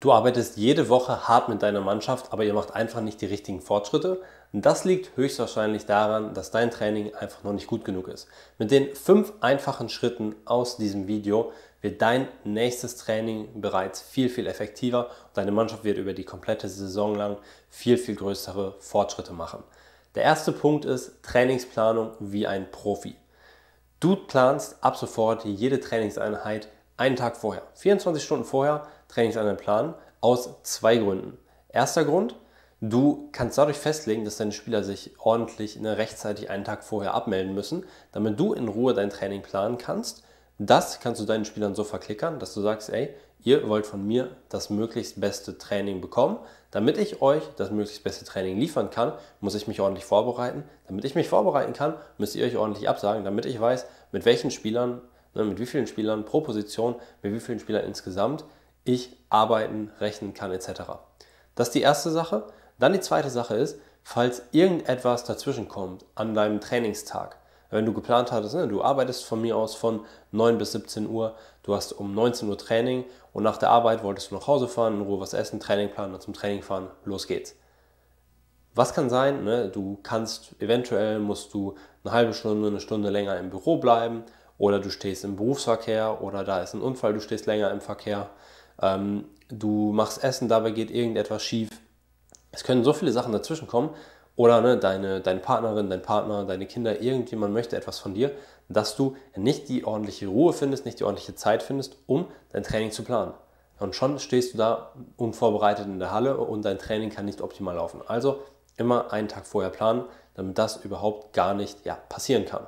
Du arbeitest jede Woche hart mit deiner Mannschaft, aber ihr macht einfach nicht die richtigen Fortschritte. Und das liegt höchstwahrscheinlich daran, dass dein Training einfach noch nicht gut genug ist. Mit den fünf einfachen Schritten aus diesem Video wird dein nächstes Training bereits viel, viel effektiver und deine Mannschaft wird über die komplette Saison lang viel, viel größere Fortschritte machen. Der erste Punkt ist Trainingsplanung wie ein Profi. Du planst ab sofort jede Trainingseinheit einen Tag vorher, 24 Stunden vorher Trainings planen, Aus zwei Gründen. Erster Grund, du kannst dadurch festlegen, dass deine Spieler sich ordentlich ne, rechtzeitig einen Tag vorher abmelden müssen, damit du in Ruhe dein Training planen kannst. Das kannst du deinen Spielern so verklickern, dass du sagst, ey, ihr wollt von mir das möglichst beste Training bekommen. Damit ich euch das möglichst beste Training liefern kann, muss ich mich ordentlich vorbereiten. Damit ich mich vorbereiten kann, müsst ihr euch ordentlich absagen, damit ich weiß, mit welchen Spielern, ne, mit wie vielen Spielern pro Position, mit wie vielen Spielern insgesamt ich arbeiten, rechnen kann etc. Das ist die erste Sache. Dann die zweite Sache ist, falls irgendetwas dazwischen kommt an deinem Trainingstag, wenn du geplant hattest, ne, du arbeitest von mir aus von 9 bis 17 Uhr, du hast um 19 Uhr Training und nach der Arbeit wolltest du nach Hause fahren, in Ruhe was essen, Training planen und zum Training fahren, los geht's. Was kann sein? Ne? Du kannst eventuell, musst du eine halbe Stunde, eine Stunde länger im Büro bleiben oder du stehst im Berufsverkehr oder da ist ein Unfall, du stehst länger im Verkehr ähm, du machst Essen, dabei geht irgendetwas schief. Es können so viele Sachen dazwischen kommen. Oder ne, deine, deine Partnerin, dein Partner, deine Kinder, irgendjemand möchte etwas von dir, dass du nicht die ordentliche Ruhe findest, nicht die ordentliche Zeit findest, um dein Training zu planen. Und schon stehst du da unvorbereitet in der Halle und dein Training kann nicht optimal laufen. Also immer einen Tag vorher planen, damit das überhaupt gar nicht ja, passieren kann.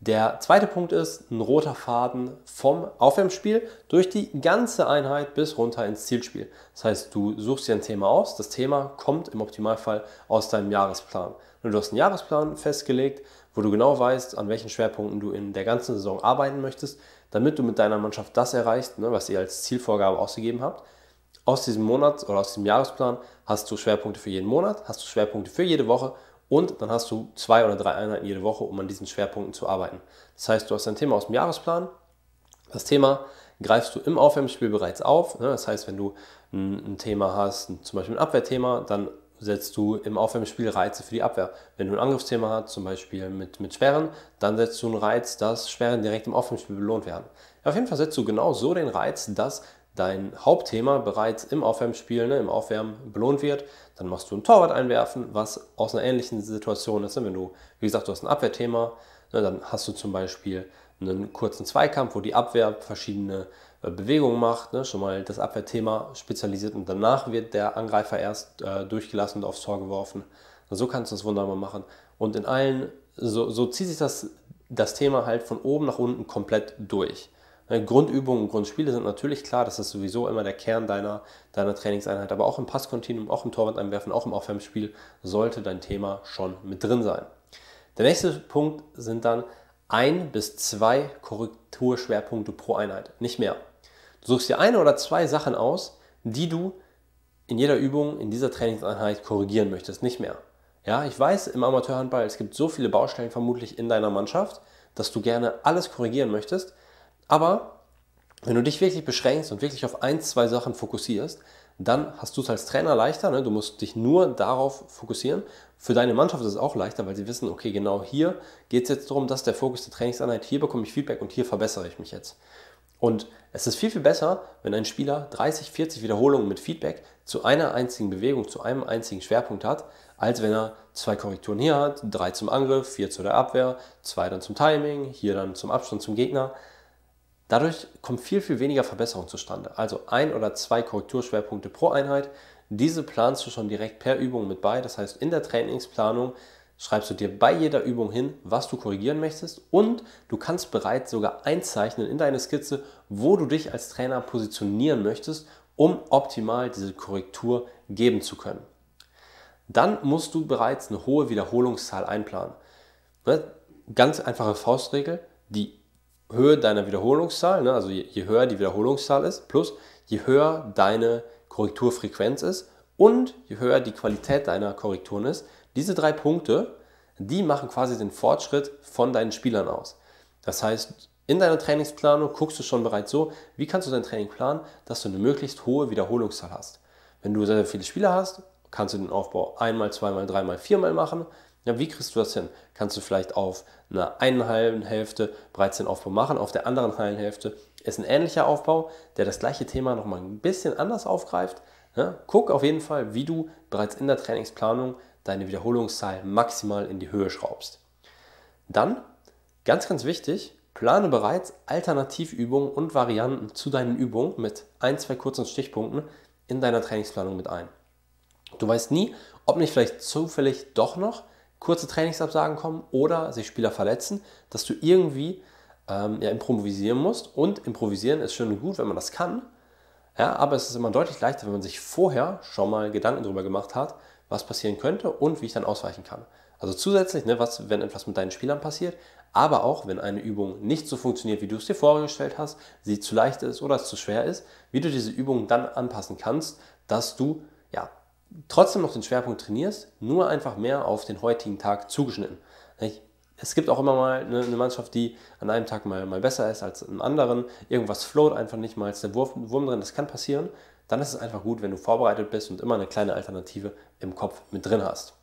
Der zweite Punkt ist ein roter Faden vom Aufwärmspiel durch die ganze Einheit bis runter ins Zielspiel. Das heißt, du suchst dir ein Thema aus. Das Thema kommt im Optimalfall aus deinem Jahresplan. Und du hast einen Jahresplan festgelegt, wo du genau weißt, an welchen Schwerpunkten du in der ganzen Saison arbeiten möchtest, damit du mit deiner Mannschaft das erreichst, ne, was ihr als Zielvorgabe ausgegeben habt. Aus diesem Monat oder aus diesem Jahresplan hast du Schwerpunkte für jeden Monat, hast du Schwerpunkte für jede Woche und dann hast du zwei oder drei Einheiten jede Woche, um an diesen Schwerpunkten zu arbeiten. Das heißt, du hast ein Thema aus dem Jahresplan. Das Thema greifst du im Aufwärmspiel bereits auf. Ne, das heißt, wenn du ein Thema hast, zum Beispiel ein Abwehrthema, dann setzt du im Aufwärmspiel Reize für die Abwehr. Wenn du ein Angriffsthema hast, zum Beispiel mit, mit Sperren, dann setzt du einen Reiz, dass Sperren direkt im Aufwärmspiel belohnt werden. Auf jeden Fall setzt du genau so den Reiz, dass dein Hauptthema bereits im Aufwärmspiel, ne, im Aufwärmen belohnt wird. Dann machst du einen Torwart einwerfen, was aus einer ähnlichen Situation ist. Ne? Wenn du, wie gesagt, du hast ein Abwehrthema, ne, dann hast du zum Beispiel einen kurzen Zweikampf, wo die Abwehr verschiedene äh, Bewegungen macht, ne? schon mal das Abwehrthema spezialisiert und danach wird der Angreifer erst äh, durchgelassen und aufs Tor geworfen. So kannst du das wunderbar machen. Und in allen, so, so zieht sich das, das Thema halt von oben nach unten komplett durch. Äh, Grundübungen und Grundspiele sind natürlich klar, das ist sowieso immer der Kern deiner, deiner Trainingseinheit. Aber auch im Passkontinuum, auch im Torwandeinwerfen, auch im Aufwärmspiel sollte dein Thema schon mit drin sein. Der nächste Punkt sind dann ein bis zwei Korrekturschwerpunkte pro Einheit, nicht mehr. Du suchst dir eine oder zwei Sachen aus, die du in jeder Übung, in dieser Trainingseinheit korrigieren möchtest, nicht mehr. Ja, ich weiß, im Amateurhandball, es gibt so viele Baustellen vermutlich in deiner Mannschaft, dass du gerne alles korrigieren möchtest, aber wenn du dich wirklich beschränkst und wirklich auf ein, zwei Sachen fokussierst, dann hast du es als Trainer leichter. Ne? Du musst dich nur darauf fokussieren. Für deine Mannschaft ist es auch leichter, weil sie wissen, okay, genau hier geht es jetzt darum, dass der Fokus der Trainingseinheit, hier bekomme ich Feedback und hier verbessere ich mich jetzt. Und es ist viel, viel besser, wenn ein Spieler 30, 40 Wiederholungen mit Feedback zu einer einzigen Bewegung, zu einem einzigen Schwerpunkt hat, als wenn er zwei Korrekturen hier hat, drei zum Angriff, vier zu der Abwehr, zwei dann zum Timing, hier dann zum Abstand zum Gegner. Dadurch kommt viel, viel weniger Verbesserung zustande. Also ein oder zwei Korrekturschwerpunkte pro Einheit. Diese planst du schon direkt per Übung mit bei. Das heißt, in der Trainingsplanung schreibst du dir bei jeder Übung hin, was du korrigieren möchtest und du kannst bereits sogar einzeichnen in deine Skizze, wo du dich als Trainer positionieren möchtest, um optimal diese Korrektur geben zu können. Dann musst du bereits eine hohe Wiederholungszahl einplanen. Ne? Ganz einfache Faustregel, die Höhe deiner Wiederholungszahl, ne, also je, je höher die Wiederholungszahl ist, plus je höher deine Korrekturfrequenz ist und je höher die Qualität deiner Korrekturen ist. Diese drei Punkte, die machen quasi den Fortschritt von deinen Spielern aus. Das heißt, in deiner Trainingsplanung guckst du schon bereits so, wie kannst du dein Training planen, dass du eine möglichst hohe Wiederholungszahl hast. Wenn du sehr, sehr viele Spieler hast, kannst du den Aufbau einmal, zweimal, dreimal, viermal machen. Ja, wie kriegst du das hin? Kannst du vielleicht auf einer einen halben Hälfte bereits den Aufbau machen, auf der anderen halben Hälfte ist ein ähnlicher Aufbau, der das gleiche Thema nochmal ein bisschen anders aufgreift. Ja, guck auf jeden Fall, wie du bereits in der Trainingsplanung deine Wiederholungszahl maximal in die Höhe schraubst. Dann, ganz, ganz wichtig, plane bereits Alternativübungen und Varianten zu deinen Übungen mit ein, zwei kurzen Stichpunkten in deiner Trainingsplanung mit ein. Du weißt nie, ob nicht vielleicht zufällig doch noch kurze Trainingsabsagen kommen oder sich Spieler verletzen, dass du irgendwie ähm, ja, improvisieren musst. Und improvisieren ist schön und gut, wenn man das kann. Ja, aber es ist immer deutlich leichter, wenn man sich vorher schon mal Gedanken darüber gemacht hat, was passieren könnte und wie ich dann ausweichen kann. Also zusätzlich, ne, was, wenn etwas mit deinen Spielern passiert, aber auch wenn eine Übung nicht so funktioniert, wie du es dir vorgestellt hast, sie zu leicht ist oder es zu schwer ist, wie du diese Übung dann anpassen kannst, dass du ja, trotzdem noch den Schwerpunkt trainierst, nur einfach mehr auf den heutigen Tag zugeschnitten. Es gibt auch immer mal eine Mannschaft, die an einem Tag mal, mal besser ist als am anderen. Irgendwas float einfach nicht, mal ist der Wurf, Wurm drin, das kann passieren. Dann ist es einfach gut, wenn du vorbereitet bist und immer eine kleine Alternative im Kopf mit drin hast.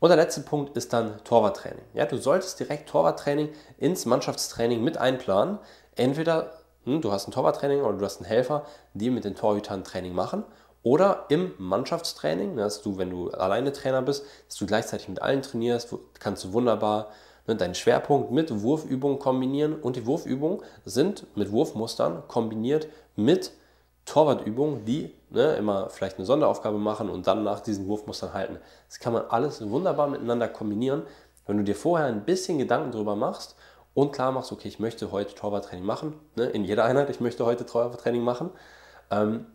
Und der letzte Punkt ist dann Torwarttraining. Ja, du solltest direkt Torwarttraining ins Mannschaftstraining mit einplanen. Entweder hm, du hast ein Torwarttraining oder du hast einen Helfer, die mit den Torhütern Training machen oder im Mannschaftstraining, ne, dass du, wenn du alleine Trainer bist, dass du gleichzeitig mit allen trainierst, kannst du wunderbar ne, deinen Schwerpunkt mit Wurfübungen kombinieren. Und die Wurfübungen sind mit Wurfmustern kombiniert mit Torwartübungen, die ne, immer vielleicht eine Sonderaufgabe machen und dann nach diesen Wurfmustern halten. Das kann man alles wunderbar miteinander kombinieren, wenn du dir vorher ein bisschen Gedanken darüber machst und klar machst, okay, ich möchte heute Torwarttraining machen, ne, in jeder Einheit, ich möchte heute Torwarttraining machen, ähm,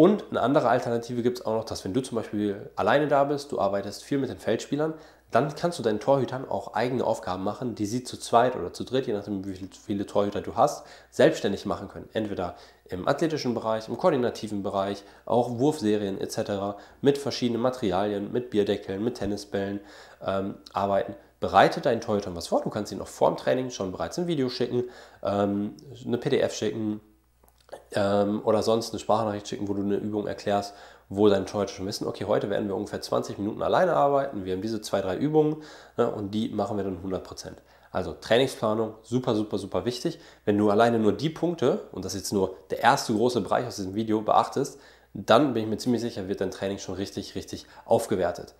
und eine andere Alternative gibt es auch noch, dass wenn du zum Beispiel alleine da bist, du arbeitest viel mit den Feldspielern, dann kannst du deinen Torhütern auch eigene Aufgaben machen, die sie zu zweit oder zu dritt, je nachdem wie viele Torhüter du hast, selbstständig machen können. Entweder im athletischen Bereich, im koordinativen Bereich, auch Wurfserien etc. mit verschiedenen Materialien, mit Bierdeckeln, mit Tennisbällen ähm, arbeiten. Bereite deinen Torhütern was vor. Du kannst ihnen auch vorm Training schon bereits ein Video schicken, ähm, eine PDF schicken, ähm, oder sonst eine Sprachnachricht schicken, wo du eine Übung erklärst, wo deine Leute schon wissen, okay, heute werden wir ungefähr 20 Minuten alleine arbeiten, wir haben diese zwei, drei Übungen ne, und die machen wir dann 100 Also Trainingsplanung, super, super, super wichtig. Wenn du alleine nur die Punkte, und das ist jetzt nur der erste große Bereich aus diesem Video, beachtest, dann bin ich mir ziemlich sicher, wird dein Training schon richtig, richtig aufgewertet.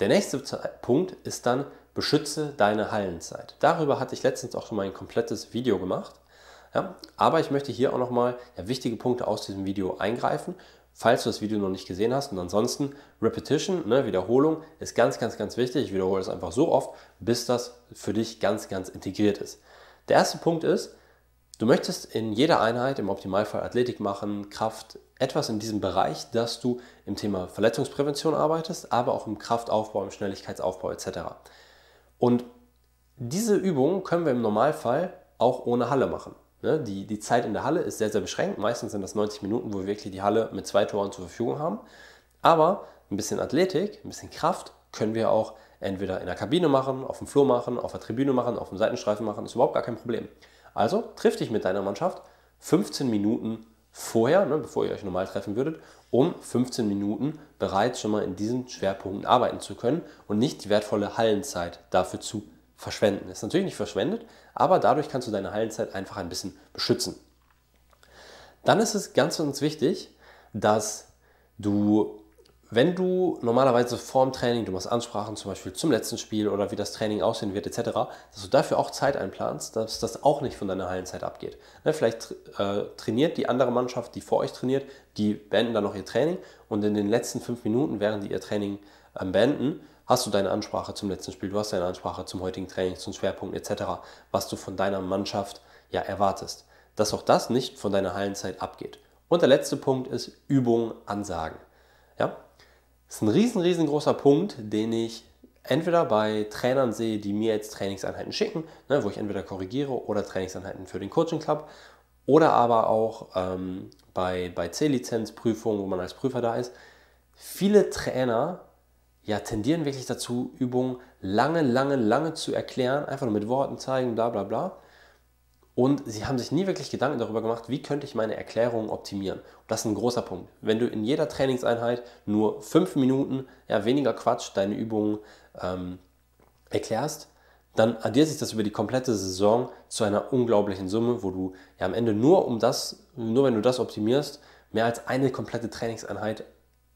Der nächste Punkt ist dann, beschütze deine Hallenzeit. Darüber hatte ich letztens auch schon mal ein komplettes Video gemacht. Ja? Aber ich möchte hier auch nochmal ja, wichtige Punkte aus diesem Video eingreifen, falls du das Video noch nicht gesehen hast. Und ansonsten Repetition, ne, Wiederholung ist ganz, ganz, ganz wichtig. Ich wiederhole es einfach so oft, bis das für dich ganz, ganz integriert ist. Der erste Punkt ist, du möchtest in jeder Einheit, im Optimalfall Athletik machen, Kraft, etwas in diesem Bereich, dass du im Thema Verletzungsprävention arbeitest, aber auch im Kraftaufbau, im Schnelligkeitsaufbau etc. Und diese Übungen können wir im Normalfall auch ohne Halle machen. Ne? Die, die Zeit in der Halle ist sehr, sehr beschränkt. Meistens sind das 90 Minuten, wo wir wirklich die Halle mit zwei Toren zur Verfügung haben. Aber ein bisschen Athletik, ein bisschen Kraft können wir auch entweder in der Kabine machen, auf dem Flur machen, auf der Tribüne machen, auf dem Seitenstreifen machen, ist überhaupt gar kein Problem. Also triff dich mit deiner Mannschaft 15 Minuten vorher, ne, bevor ihr euch normal treffen würdet, um 15 Minuten bereits schon mal in diesen Schwerpunkten arbeiten zu können und nicht die wertvolle Hallenzeit dafür zu verschwenden. Ist natürlich nicht verschwendet, aber dadurch kannst du deine Hallenzeit einfach ein bisschen beschützen. Dann ist es ganz uns wichtig, dass du, wenn du normalerweise vorm Training, du machst Ansprachen zum Beispiel zum letzten Spiel oder wie das Training aussehen wird etc., dass du dafür auch Zeit einplanst, dass das auch nicht von deiner Hallenzeit abgeht. Ne, vielleicht äh, trainiert die andere Mannschaft, die vor euch trainiert, die beenden dann noch ihr Training und in den letzten fünf Minuten, während die ihr Training ähm, beenden, Hast du deine Ansprache zum letzten Spiel, du hast deine Ansprache zum heutigen Training, zum Schwerpunkt etc., was du von deiner Mannschaft ja erwartest, dass auch das nicht von deiner Hallenzeit abgeht. Und der letzte Punkt ist Übung, Ansagen. Ja, das ist ein riesen, riesengroßer Punkt, den ich entweder bei Trainern sehe, die mir jetzt Trainingseinheiten schicken, ne, wo ich entweder korrigiere oder Trainingseinheiten für den Coaching Club oder aber auch ähm, bei, bei C-Lizenzprüfungen, wo man als Prüfer da ist. Viele Trainer ja, tendieren wirklich dazu, Übungen lange, lange, lange zu erklären, einfach nur mit Worten zeigen, bla bla bla. Und sie haben sich nie wirklich Gedanken darüber gemacht, wie könnte ich meine Erklärungen optimieren. Und das ist ein großer Punkt. Wenn du in jeder Trainingseinheit nur fünf Minuten, ja, weniger Quatsch, deine Übungen ähm, erklärst, dann addiert sich das über die komplette Saison zu einer unglaublichen Summe, wo du ja am Ende nur um das, nur wenn du das optimierst, mehr als eine komplette Trainingseinheit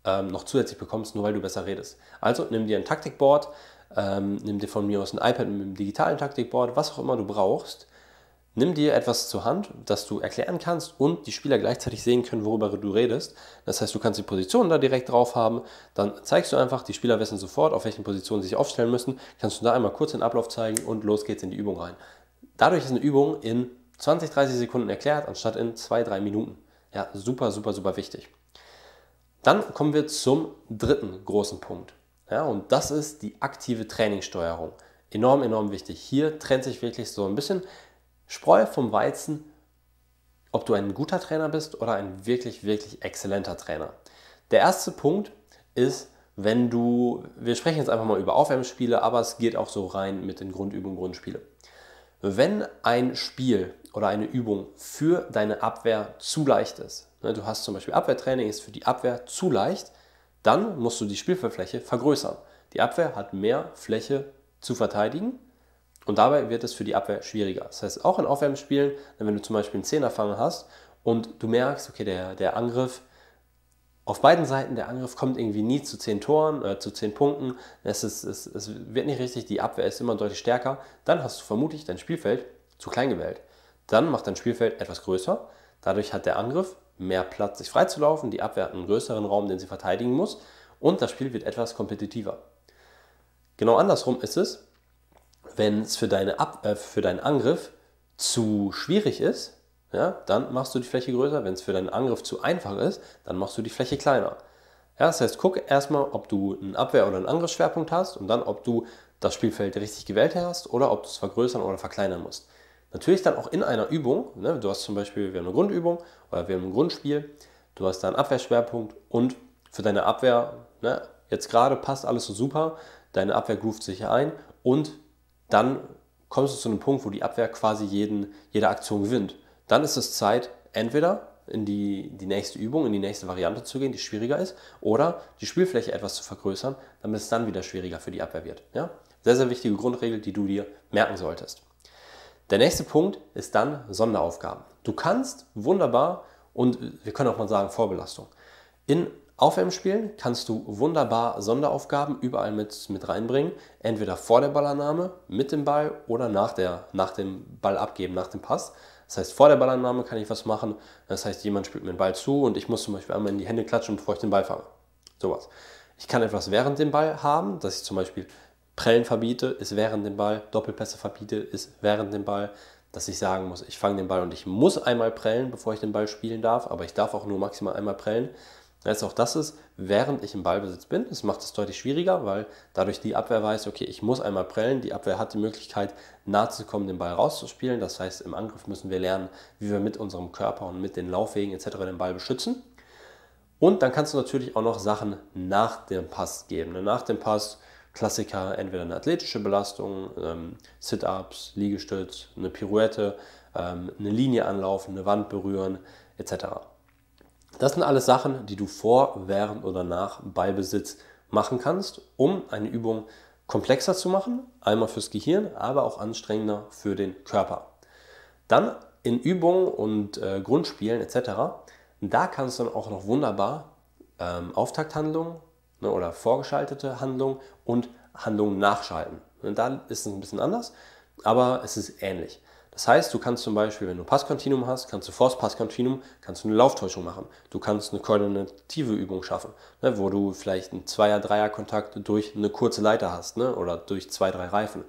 ähm, noch zusätzlich bekommst, nur weil du besser redest. Also nimm dir ein Taktikboard, ähm, nimm dir von mir aus ein iPad mit einem digitalen Taktikboard, was auch immer du brauchst. Nimm dir etwas zur Hand, das du erklären kannst und die Spieler gleichzeitig sehen können, worüber du redest. Das heißt, du kannst die Positionen da direkt drauf haben. Dann zeigst du einfach, die Spieler wissen sofort, auf welchen Positionen sie sich aufstellen müssen. Kannst du da einmal kurz den Ablauf zeigen und los geht's in die Übung rein. Dadurch ist eine Übung in 20, 30 Sekunden erklärt, anstatt in 2, 3 Minuten. Ja, super, super, super wichtig. Dann kommen wir zum dritten großen Punkt. Ja, und das ist die aktive Trainingssteuerung. Enorm, enorm wichtig. Hier trennt sich wirklich so ein bisschen Spreu vom Weizen, ob du ein guter Trainer bist oder ein wirklich, wirklich exzellenter Trainer. Der erste Punkt ist, wenn du, wir sprechen jetzt einfach mal über Aufwärmspiele, aber es geht auch so rein mit den Grundübungen, Grundspiele. Wenn ein Spiel oder eine Übung für deine Abwehr zu leicht ist, Ne, du hast zum Beispiel Abwehrtraining, ist für die Abwehr zu leicht, dann musst du die Spielfeldfläche vergrößern. Die Abwehr hat mehr Fläche zu verteidigen und dabei wird es für die Abwehr schwieriger. Das heißt, auch in Aufwärmspielen, ne, wenn du zum Beispiel einen Zehnerfang hast und du merkst, okay, der, der Angriff auf beiden Seiten, der Angriff kommt irgendwie nie zu zehn Toren, oder äh, zu zehn Punkten, es, ist, es, es wird nicht richtig, die Abwehr ist immer deutlich stärker, dann hast du vermutlich dein Spielfeld zu klein gewählt. Dann macht dein Spielfeld etwas größer, dadurch hat der Angriff mehr Platz, sich freizulaufen. Die Abwehr hat einen größeren Raum, den sie verteidigen muss. Und das Spiel wird etwas kompetitiver. Genau andersrum ist es, wenn es für, deine Ab äh, für deinen Angriff zu schwierig ist, ja, dann machst du die Fläche größer. Wenn es für deinen Angriff zu einfach ist, dann machst du die Fläche kleiner. Ja, das heißt, guck erstmal, ob du einen Abwehr- oder einen Angriffsschwerpunkt hast und dann, ob du das Spielfeld richtig gewählt hast oder ob du es vergrößern oder verkleinern musst. Natürlich dann auch in einer Übung, ne? du hast zum Beispiel, wir haben eine Grundübung oder wir haben ein Grundspiel, du hast da einen Abwehrschwerpunkt und für deine Abwehr, ne? jetzt gerade passt alles so super, deine Abwehr groovt sich ein und dann kommst du zu einem Punkt, wo die Abwehr quasi jeden, jede Aktion gewinnt. Dann ist es Zeit, entweder in die, die nächste Übung, in die nächste Variante zu gehen, die schwieriger ist, oder die Spielfläche etwas zu vergrößern, damit es dann wieder schwieriger für die Abwehr wird. Ja? Sehr, sehr wichtige Grundregel, die du dir merken solltest. Der nächste Punkt ist dann Sonderaufgaben. Du kannst wunderbar und wir können auch mal sagen Vorbelastung. In Aufwärmspielen kannst du wunderbar Sonderaufgaben überall mit, mit reinbringen, entweder vor der Ballannahme, mit dem Ball oder nach, der, nach dem Ball abgeben, nach dem Pass. Das heißt, vor der Ballannahme kann ich was machen. Das heißt, jemand spielt mir den Ball zu und ich muss zum Beispiel einmal in die Hände klatschen, bevor ich den Ball fange. Sowas. Ich kann etwas während dem Ball haben, dass ich zum Beispiel Prellen verbiete, ist während dem Ball, Doppelpässe verbiete, ist während dem Ball, dass ich sagen muss, ich fange den Ball und ich muss einmal prellen, bevor ich den Ball spielen darf, aber ich darf auch nur maximal einmal prellen. Das Jetzt auch das ist, während ich im Ballbesitz bin, das macht es deutlich schwieriger, weil dadurch die Abwehr weiß, okay, ich muss einmal prellen, die Abwehr hat die Möglichkeit, nahe zu kommen, den Ball rauszuspielen. Das heißt, im Angriff müssen wir lernen, wie wir mit unserem Körper und mit den Laufwegen etc. den Ball beschützen. Und dann kannst du natürlich auch noch Sachen nach dem Pass geben. Ne? Nach dem Pass Klassiker, entweder eine athletische Belastung, ähm, Sit-ups, Liegestütz, eine Pirouette, ähm, eine Linie anlaufen, eine Wand berühren, etc. Das sind alles Sachen, die du vor, während oder nach Ballbesitz machen kannst, um eine Übung komplexer zu machen, einmal fürs Gehirn, aber auch anstrengender für den Körper. Dann in Übungen und äh, Grundspielen etc. Da kannst du dann auch noch wunderbar ähm, Auftakthandlungen ne, oder vorgeschaltete Handlung und Handlung nachschalten. Und da ist es ein bisschen anders, aber es ist ähnlich. Das heißt, du kannst zum Beispiel, wenn du Passkontinuum hast, kannst du Force Passkontinuum, kannst du eine Lauftäuschung machen. Du kannst eine koordinative Übung schaffen, ne, wo du vielleicht einen Zweier-Dreier-Kontakt durch eine kurze Leiter hast ne, oder durch zwei, drei Reifen.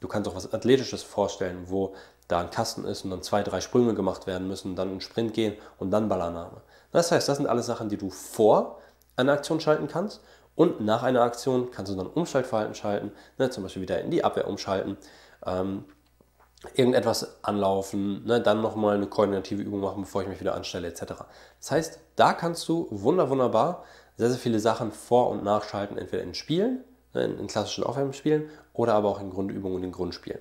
Du kannst auch was Athletisches vorstellen, wo da ein Kasten ist und dann zwei, drei Sprünge gemacht werden müssen, dann einen Sprint gehen und dann Ballername. Das heißt, das sind alles Sachen, die du vor eine Aktion schalten kannst. Und nach einer Aktion kannst du dann Umschaltverhalten schalten, ne, zum Beispiel wieder in die Abwehr umschalten, ähm, irgendetwas anlaufen, ne, dann nochmal eine koordinative Übung machen, bevor ich mich wieder anstelle, etc. Das heißt, da kannst du wunder, wunderbar sehr, sehr viele Sachen vor- und nachschalten, entweder in Spielen, ne, in, in klassischen Aufwärmspielen oder aber auch in Grundübungen und in Grundspielen.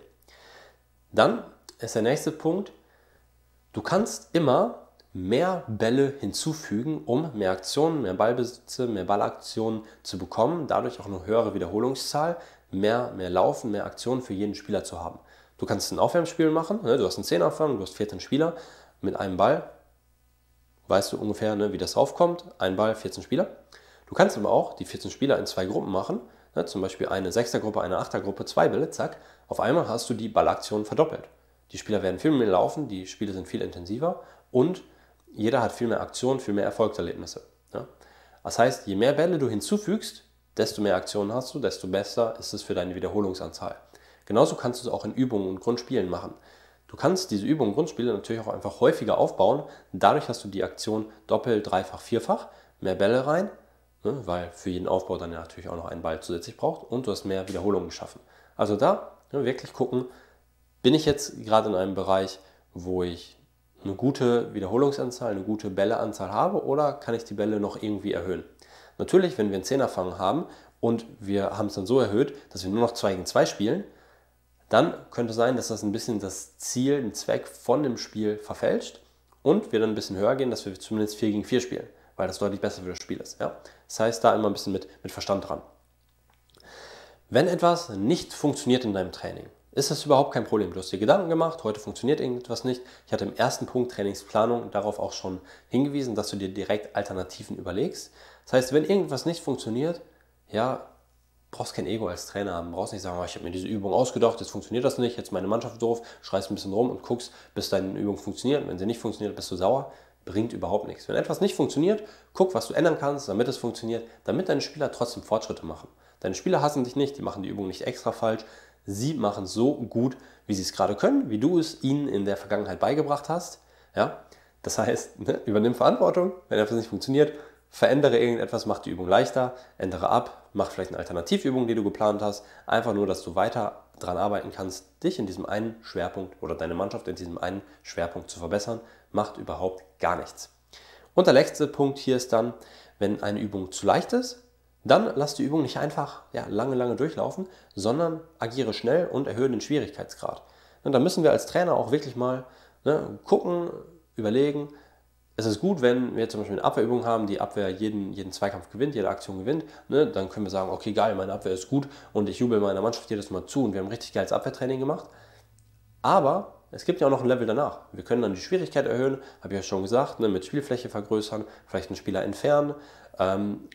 Dann ist der nächste Punkt, du kannst immer mehr Bälle hinzufügen, um mehr Aktionen, mehr Ballbesitze, mehr Ballaktionen zu bekommen, dadurch auch eine höhere Wiederholungszahl, mehr, mehr Laufen, mehr Aktionen für jeden Spieler zu haben. Du kannst ein Aufwärmspiel machen, ne? du hast einen Zehnerfang, du hast 14 Spieler mit einem Ball, weißt du ungefähr, ne, wie das raufkommt, ein Ball, 14 Spieler. Du kannst aber auch die 14 Spieler in zwei Gruppen machen, ne? zum Beispiel eine 6 Gruppe, eine 8 Gruppe, zwei Bälle, zack, auf einmal hast du die Ballaktionen verdoppelt. Die Spieler werden viel mehr laufen, die Spiele sind viel intensiver und jeder hat viel mehr Aktionen, viel mehr Erfolgserlebnisse. Ja? Das heißt, je mehr Bälle du hinzufügst, desto mehr Aktionen hast du, desto besser ist es für deine Wiederholungsanzahl. Genauso kannst du es auch in Übungen und Grundspielen machen. Du kannst diese Übungen und Grundspiele natürlich auch einfach häufiger aufbauen. Dadurch hast du die Aktion doppelt, dreifach, vierfach, mehr Bälle rein, ne? weil für jeden Aufbau dann ja natürlich auch noch einen Ball zusätzlich braucht und du hast mehr Wiederholungen geschaffen. Also da ne, wirklich gucken, bin ich jetzt gerade in einem Bereich, wo ich eine gute Wiederholungsanzahl, eine gute Bälleanzahl habe oder kann ich die Bälle noch irgendwie erhöhen? Natürlich, wenn wir einen Zehnerfang haben und wir haben es dann so erhöht, dass wir nur noch 2 gegen 2 spielen, dann könnte sein, dass das ein bisschen das Ziel, den Zweck von dem Spiel verfälscht und wir dann ein bisschen höher gehen, dass wir zumindest 4 gegen 4 spielen, weil das deutlich besser für das Spiel ist. Ja? Das heißt, da immer ein bisschen mit, mit Verstand dran. Wenn etwas nicht funktioniert in deinem Training, ist das überhaupt kein Problem. Du hast dir Gedanken gemacht, heute funktioniert irgendwas nicht. Ich hatte im ersten Punkt Trainingsplanung darauf auch schon hingewiesen, dass du dir direkt Alternativen überlegst. Das heißt, wenn irgendwas nicht funktioniert, ja, brauchst kein Ego als Trainer haben, brauchst nicht sagen, ah, ich habe mir diese Übung ausgedacht, jetzt funktioniert das nicht, jetzt meine Mannschaft doof, schreist ein bisschen rum und guckst, bis deine Übung funktioniert. wenn sie nicht funktioniert, bist du sauer. Bringt überhaupt nichts. Wenn etwas nicht funktioniert, guck, was du ändern kannst, damit es funktioniert, damit deine Spieler trotzdem Fortschritte machen. Deine Spieler hassen dich nicht, die machen die Übung nicht extra falsch, Sie machen so gut, wie sie es gerade können, wie du es ihnen in der Vergangenheit beigebracht hast. Ja? Das heißt, ne, übernimm Verantwortung, wenn etwas nicht funktioniert, verändere irgendetwas, mach die Übung leichter, ändere ab, mach vielleicht eine Alternativübung, die du geplant hast. Einfach nur, dass du weiter daran arbeiten kannst, dich in diesem einen Schwerpunkt oder deine Mannschaft in diesem einen Schwerpunkt zu verbessern, macht überhaupt gar nichts. Und der letzte Punkt hier ist dann, wenn eine Übung zu leicht ist, dann lass die Übung nicht einfach ja, lange, lange durchlaufen, sondern agiere schnell und erhöhe den Schwierigkeitsgrad. Und ne, dann müssen wir als Trainer auch wirklich mal ne, gucken, überlegen. Es ist gut, wenn wir zum Beispiel eine Abwehrübung haben, die Abwehr jeden, jeden Zweikampf gewinnt, jede Aktion gewinnt. Ne, dann können wir sagen, okay, geil, meine Abwehr ist gut und ich jubel meiner Mannschaft jedes Mal zu und wir haben richtig geiles Abwehrtraining gemacht. Aber es gibt ja auch noch ein Level danach. Wir können dann die Schwierigkeit erhöhen, habe ich ja schon gesagt, ne, mit Spielfläche vergrößern, vielleicht einen Spieler entfernen, ähm,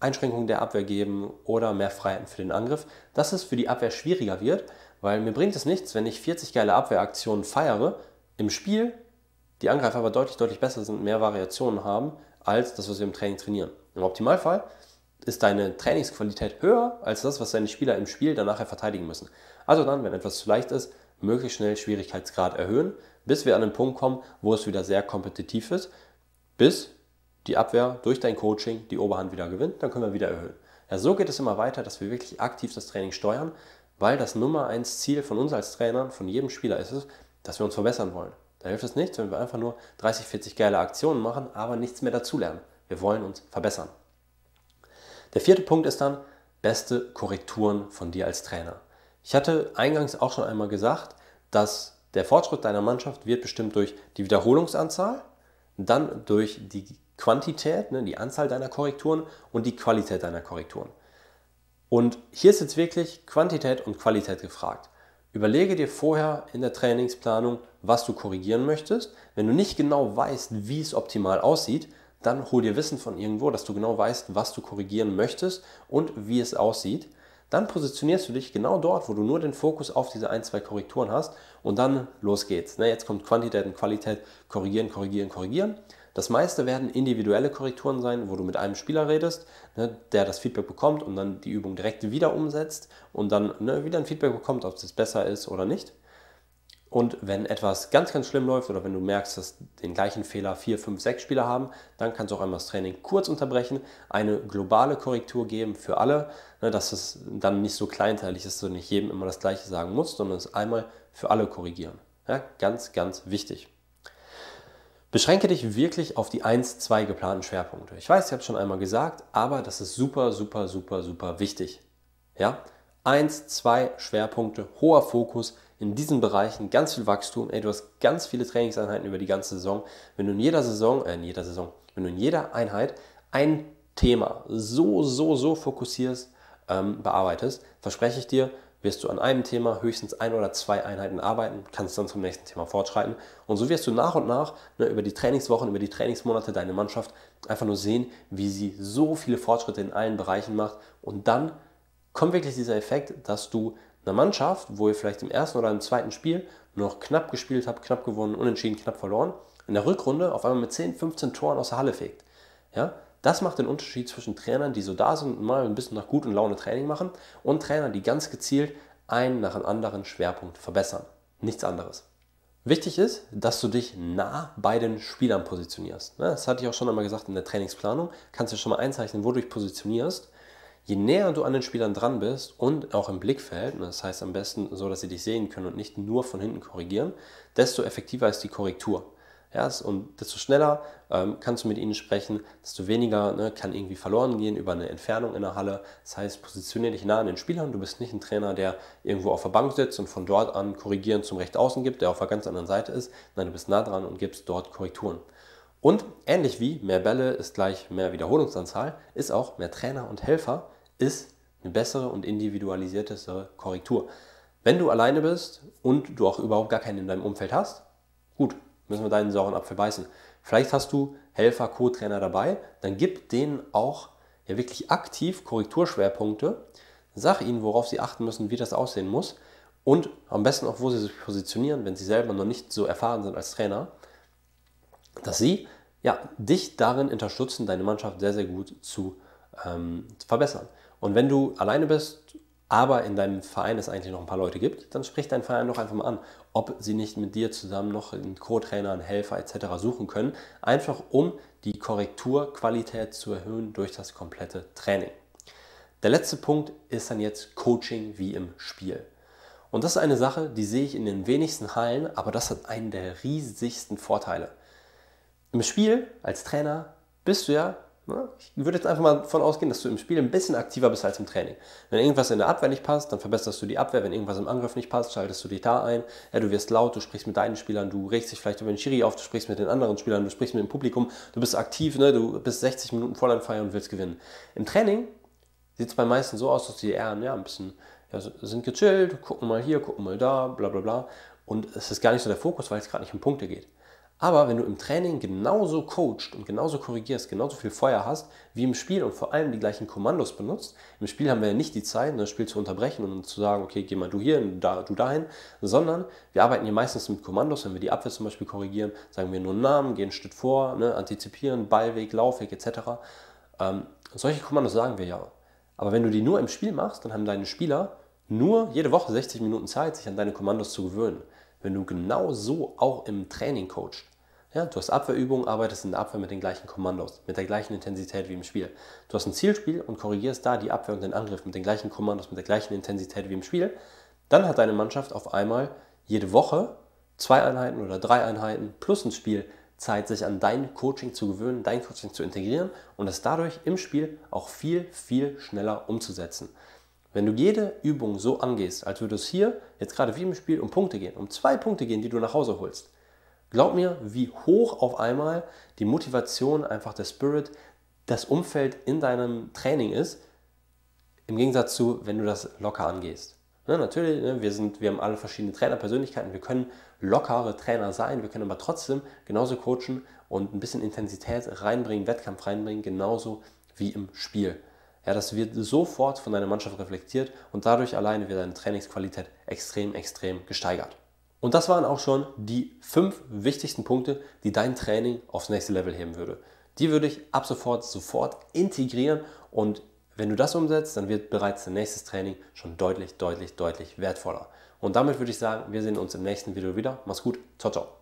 Einschränkungen der Abwehr geben oder mehr Freiheiten für den Angriff, dass es für die Abwehr schwieriger wird, weil mir bringt es nichts, wenn ich 40 geile Abwehraktionen feiere im Spiel, die Angreifer aber deutlich, deutlich besser sind, mehr Variationen haben, als das, was wir im Training trainieren. Im Optimalfall ist deine Trainingsqualität höher als das, was deine Spieler im Spiel dann nachher verteidigen müssen. Also dann, wenn etwas zu leicht ist, möglichst schnell Schwierigkeitsgrad erhöhen, bis wir an den Punkt kommen, wo es wieder sehr kompetitiv ist, bis die Abwehr durch dein Coaching die Oberhand wieder gewinnt, dann können wir wieder erhöhen. Ja, so geht es immer weiter, dass wir wirklich aktiv das Training steuern, weil das Nummer eins Ziel von uns als Trainern, von jedem Spieler ist es, dass wir uns verbessern wollen. Da hilft es nichts, wenn wir einfach nur 30, 40 geile Aktionen machen, aber nichts mehr dazulernen. Wir wollen uns verbessern. Der vierte Punkt ist dann beste Korrekturen von dir als Trainer. Ich hatte eingangs auch schon einmal gesagt, dass der Fortschritt deiner Mannschaft wird bestimmt durch die Wiederholungsanzahl, dann durch die Quantität, ne, die Anzahl deiner Korrekturen und die Qualität deiner Korrekturen. Und hier ist jetzt wirklich Quantität und Qualität gefragt. Überlege dir vorher in der Trainingsplanung, was du korrigieren möchtest. Wenn du nicht genau weißt, wie es optimal aussieht, dann hol dir Wissen von irgendwo, dass du genau weißt, was du korrigieren möchtest und wie es aussieht. Dann positionierst du dich genau dort, wo du nur den Fokus auf diese ein, zwei Korrekturen hast und dann los geht's. Ne, jetzt kommt Quantität und Qualität, korrigieren, korrigieren, korrigieren. Das meiste werden individuelle Korrekturen sein, wo du mit einem Spieler redest, ne, der das Feedback bekommt und dann die Übung direkt wieder umsetzt und dann ne, wieder ein Feedback bekommt, ob es besser ist oder nicht. Und wenn etwas ganz, ganz schlimm läuft oder wenn du merkst, dass den gleichen Fehler vier, fünf, sechs Spieler haben, dann kannst du auch einmal das Training kurz unterbrechen, eine globale Korrektur geben für alle, ne, dass es dann nicht so kleinteilig ist, dass du nicht jedem immer das Gleiche sagen musst, sondern es einmal für alle korrigieren. Ja, ganz, ganz wichtig. Beschränke dich wirklich auf die 1, 2 geplanten Schwerpunkte. Ich weiß, ich habe es schon einmal gesagt, aber das ist super, super, super, super wichtig. Ja? 1, 2 Schwerpunkte, hoher Fokus, in diesen Bereichen ganz viel Wachstum. Ey, du hast ganz viele Trainingseinheiten über die ganze Saison. Wenn du in jeder Saison, äh, in jeder Saison, wenn du in jeder Einheit ein Thema so, so, so fokussierst, ähm, bearbeitest, verspreche ich dir, wirst du an einem Thema höchstens ein oder zwei Einheiten arbeiten, kannst dann zum nächsten Thema fortschreiten. Und so wirst du nach und nach ne, über die Trainingswochen, über die Trainingsmonate deine Mannschaft einfach nur sehen, wie sie so viele Fortschritte in allen Bereichen macht. Und dann kommt wirklich dieser Effekt, dass du einer Mannschaft, wo ihr vielleicht im ersten oder im zweiten Spiel noch knapp gespielt habt, knapp gewonnen, unentschieden, knapp verloren, in der Rückrunde auf einmal mit 10, 15 Toren aus der Halle fegt. Ja, das macht den Unterschied zwischen Trainern, die so da sind und mal ein bisschen nach Gut und Laune Training machen, und Trainern, die ganz gezielt einen nach dem anderen Schwerpunkt verbessern. Nichts anderes. Wichtig ist, dass du dich nah bei den Spielern positionierst. Ne, das hatte ich auch schon einmal gesagt in der Trainingsplanung. Kannst du schon mal einzeichnen, wo du dich positionierst. Je näher du an den Spielern dran bist und auch im Blickfeld, ne, das heißt am besten so, dass sie dich sehen können und nicht nur von hinten korrigieren, desto effektiver ist die Korrektur. Ja, und desto schneller ähm, kannst du mit ihnen sprechen, desto weniger ne, kann irgendwie verloren gehen über eine Entfernung in der Halle. Das heißt, positioniere dich nah an den Spielern. Du bist nicht ein Trainer, der irgendwo auf der Bank sitzt und von dort an korrigieren zum Recht außen gibt, der auf der ganz anderen Seite ist. Nein, du bist nah dran und gibst dort Korrekturen. Und ähnlich wie mehr Bälle ist gleich mehr Wiederholungsanzahl, ist auch mehr Trainer und Helfer ist eine bessere und individualisiertere Korrektur. Wenn du alleine bist und du auch überhaupt gar keinen in deinem Umfeld hast, gut, müssen wir deinen sauren Apfel beißen. Vielleicht hast du Helfer, Co-Trainer dabei, dann gib denen auch ja wirklich aktiv Korrekturschwerpunkte, sag ihnen, worauf sie achten müssen, wie das aussehen muss und am besten auch, wo sie sich positionieren, wenn sie selber noch nicht so erfahren sind als Trainer, dass sie ja, dich darin unterstützen, deine Mannschaft sehr, sehr gut zu ähm, verbessern. Und wenn du alleine bist aber in deinem Verein es eigentlich noch ein paar Leute gibt, dann sprich deinen Verein doch einfach mal an, ob sie nicht mit dir zusammen noch einen Co-Trainer, einen Helfer etc. suchen können, einfach um die Korrekturqualität zu erhöhen durch das komplette Training. Der letzte Punkt ist dann jetzt Coaching wie im Spiel. Und das ist eine Sache, die sehe ich in den wenigsten Hallen, aber das hat einen der riesigsten Vorteile. Im Spiel als Trainer bist du ja Ne? Ich würde jetzt einfach mal davon ausgehen, dass du im Spiel ein bisschen aktiver bist als im Training. Wenn irgendwas in der Abwehr nicht passt, dann verbesserst du die Abwehr. Wenn irgendwas im Angriff nicht passt, schaltest du dich da ein. Ja, du wirst laut, du sprichst mit deinen Spielern, du regst dich vielleicht über den Schiri auf, du sprichst mit den anderen Spielern, du sprichst mit dem Publikum, du bist aktiv, ne? du bist 60 Minuten voll an Feier und willst gewinnen. Im Training sieht es bei meisten so aus, dass die eher ja, ein bisschen ja, sind gechillt, gucken mal hier, gucken mal da, bla bla bla. Und es ist gar nicht so der Fokus, weil es gerade nicht um Punkte geht. Aber wenn du im Training genauso coacht und genauso korrigierst, genauso viel Feuer hast wie im Spiel und vor allem die gleichen Kommandos benutzt, im Spiel haben wir ja nicht die Zeit, ne, das Spiel zu unterbrechen und zu sagen, okay, geh mal du hier, da, du dahin, sondern wir arbeiten hier meistens mit Kommandos, wenn wir die Abwehr zum Beispiel korrigieren, sagen wir nur einen Namen, gehen ein Stück vor, ne, antizipieren, Ballweg, Laufweg etc. Ähm, solche Kommandos sagen wir ja. Aber wenn du die nur im Spiel machst, dann haben deine Spieler nur jede Woche 60 Minuten Zeit, sich an deine Kommandos zu gewöhnen. Wenn du genau so auch im Training coachst, ja, du hast Abwehrübungen, arbeitest in der Abwehr mit den gleichen Kommandos, mit der gleichen Intensität wie im Spiel. Du hast ein Zielspiel und korrigierst da die Abwehr und den Angriff mit den gleichen Kommandos, mit der gleichen Intensität wie im Spiel. Dann hat deine Mannschaft auf einmal jede Woche zwei Einheiten oder drei Einheiten plus ein Spiel Zeit, sich an dein Coaching zu gewöhnen, dein Coaching zu integrieren und es dadurch im Spiel auch viel, viel schneller umzusetzen. Wenn du jede Übung so angehst, als würde es hier jetzt gerade wie im Spiel um Punkte gehen, um zwei Punkte gehen, die du nach Hause holst, Glaub mir, wie hoch auf einmal die Motivation, einfach der Spirit, das Umfeld in deinem Training ist, im Gegensatz zu, wenn du das locker angehst. Ne, natürlich, ne, wir, sind, wir haben alle verschiedene Trainerpersönlichkeiten, wir können lockere Trainer sein, wir können aber trotzdem genauso coachen und ein bisschen Intensität reinbringen, Wettkampf reinbringen, genauso wie im Spiel. Ja, das wird sofort von deiner Mannschaft reflektiert und dadurch alleine wird deine Trainingsqualität extrem, extrem gesteigert. Und das waren auch schon die fünf wichtigsten Punkte, die dein Training aufs nächste Level heben würde. Die würde ich ab sofort sofort integrieren und wenn du das umsetzt, dann wird bereits dein nächstes Training schon deutlich, deutlich, deutlich wertvoller. Und damit würde ich sagen, wir sehen uns im nächsten Video wieder. Mach's gut, ciao, ciao.